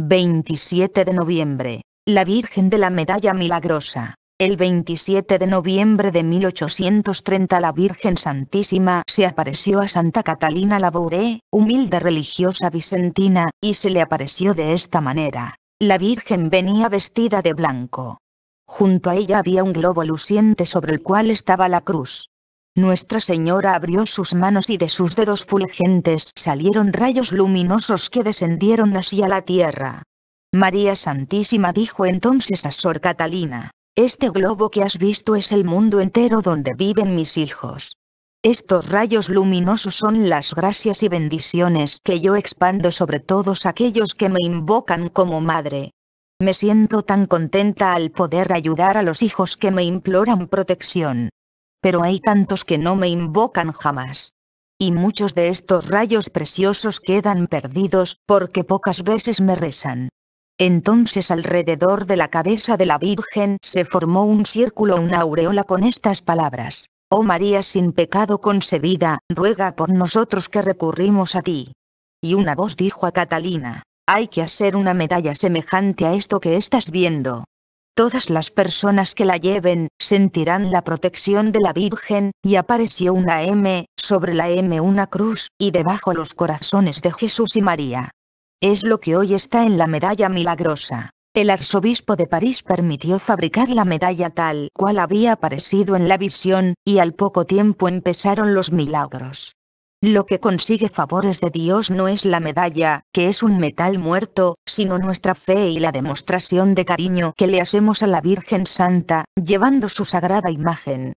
27 de noviembre, la Virgen de la Medalla Milagrosa. El 27 de noviembre de 1830 la Virgen Santísima se apareció a Santa Catalina Labouré, humilde religiosa vicentina, y se le apareció de esta manera. La Virgen venía vestida de blanco. Junto a ella había un globo luciente sobre el cual estaba la cruz. Nuestra Señora abrió sus manos y de sus dedos fulgentes salieron rayos luminosos que descendieron hacia la tierra. María Santísima dijo entonces a Sor Catalina, Este globo que has visto es el mundo entero donde viven mis hijos. Estos rayos luminosos son las gracias y bendiciones que yo expando sobre todos aquellos que me invocan como madre. Me siento tan contenta al poder ayudar a los hijos que me imploran protección pero hay tantos que no me invocan jamás. Y muchos de estos rayos preciosos quedan perdidos, porque pocas veces me rezan. Entonces alrededor de la cabeza de la Virgen se formó un círculo, una aureola con estas palabras. Oh María sin pecado concebida, ruega por nosotros que recurrimos a ti. Y una voz dijo a Catalina, hay que hacer una medalla semejante a esto que estás viendo. Todas las personas que la lleven, sentirán la protección de la Virgen, y apareció una M, sobre la M una cruz, y debajo los corazones de Jesús y María. Es lo que hoy está en la medalla milagrosa. El arzobispo de París permitió fabricar la medalla tal cual había aparecido en la visión, y al poco tiempo empezaron los milagros. Lo que consigue favores de Dios no es la medalla, que es un metal muerto, sino nuestra fe y la demostración de cariño que le hacemos a la Virgen Santa, llevando su sagrada imagen.